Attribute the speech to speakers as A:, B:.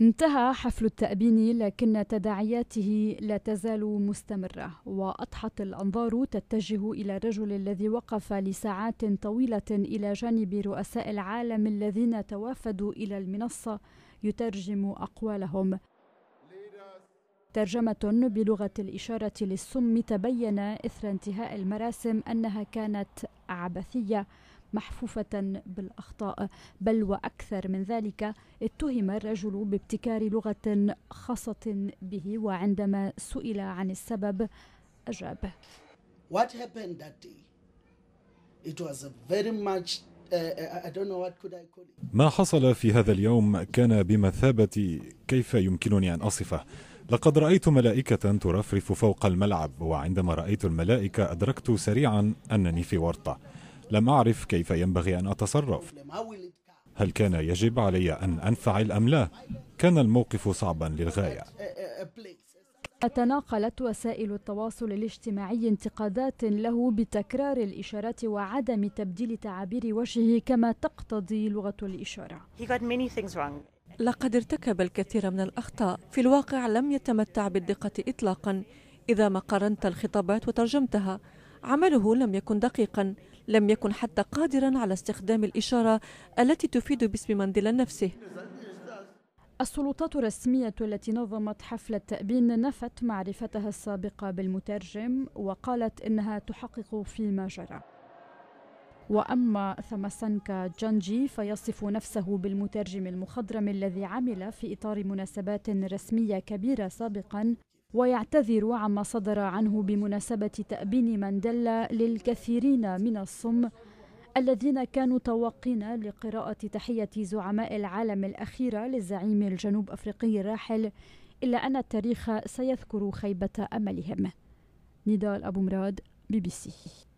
A: انتهى حفل التأبين لكن تداعياته لا تزال مستمرة وأضحت الأنظار تتجه إلى الرجل الذي وقف لساعات طويلة إلى جانب رؤساء العالم الذين توافدوا إلى المنصة يترجم أقوالهم ترجمة بلغة الإشارة للسم تبين إثر انتهاء المراسم أنها كانت عبثية محفوفة بالأخطاء بل وأكثر من ذلك اتهم الرجل بابتكار لغة خاصة به وعندما سئل عن السبب أجاب What happened that day? It was a very much
B: ما حصل في هذا اليوم كان بمثابة كيف يمكنني أن أصفه لقد رأيت ملائكة ترفرف فوق الملعب وعندما رأيت الملائكة أدركت سريعا أنني في ورطة لم أعرف كيف ينبغي أن أتصرف هل كان يجب علي أن أنفعل أم لا؟ كان الموقف صعبا للغاية
A: تناقلت وسائل التواصل الاجتماعي انتقادات له بتكرار الإشارات وعدم تبديل تعابير وجهه كما تقتضي لغة الإشارة لقد ارتكب الكثير من الأخطاء في الواقع لم يتمتع بالدقة إطلاقا إذا ما قارنت الخطابات وترجمتها عمله لم يكن دقيقا لم يكن حتى قادرا على استخدام الإشارة التي تفيد باسم مانديلا نفسه السلطات الرسمية التي نظمت حفل التأبين نفت معرفتها السابقة بالمترجم وقالت إنها تحقق فيما جرى وأما ثمسنكا جانجي فيصف نفسه بالمترجم المخضرم الذي عمل في إطار مناسبات رسمية كبيرة سابقا ويعتذر عما صدر عنه بمناسبة تأبين مانديلا للكثيرين من الصم الذين كانوا توقين لقراءة تحية زعماء العالم الأخيرة للزعيم الجنوب أفريقي الراحل إلا أن التاريخ سيذكر خيبة أملهم نضال أبو مراد بي بي سي